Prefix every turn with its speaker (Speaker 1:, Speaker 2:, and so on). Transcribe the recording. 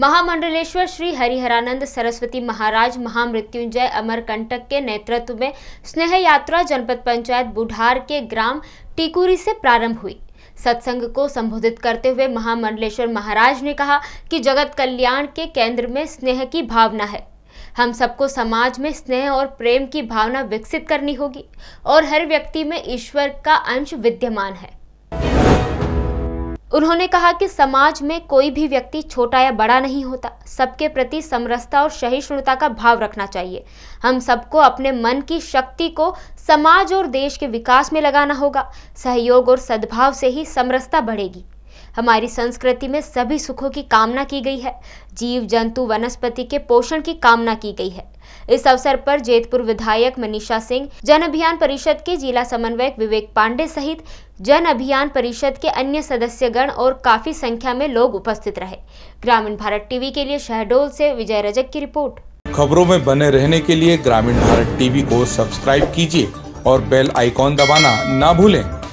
Speaker 1: महामंडलेश्वर श्री हरिहरानंद सरस्वती महाराज महामृत्युंजय अमरकंटक के नेतृत्व में स्नेह यात्रा जनपद पंचायत बुढ़ार के ग्राम टिकुरी से प्रारंभ हुई सत्संग को संबोधित करते हुए महामंडलेश्वर महाराज ने कहा कि जगत कल्याण के केंद्र में स्नेह की भावना है हम सबको समाज में स्नेह और प्रेम की भावना विकसित करनी होगी और हर व्यक्ति में ईश्वर का अंश विद्यमान है उन्होंने कहा कि समाज में कोई भी व्यक्ति छोटा या बड़ा नहीं होता सबके प्रति समरसता और सहिष्णुता का भाव रखना चाहिए हम सबको अपने मन की शक्ति को समाज और देश के विकास में लगाना होगा सहयोग और सद्भाव से ही समरसता बढ़ेगी हमारी संस्कृति में सभी सुखों की कामना की गई है जीव जंतु वनस्पति के पोषण की कामना की गई है इस अवसर पर जेतपुर विधायक मनीषा सिंह जन अभियान परिषद के जिला समन्वयक विवेक पांडे सहित जन अभियान परिषद के अन्य सदस्यगण और काफी संख्या में लोग उपस्थित रहे ग्रामीण भारत टीवी के लिए शहडोल से विजय रजक की रिपोर्ट खबरों में बने रहने के लिए ग्रामीण भारत टीवी को सब्सक्राइब कीजिए और बेल आइकॉन दबाना ना भूलें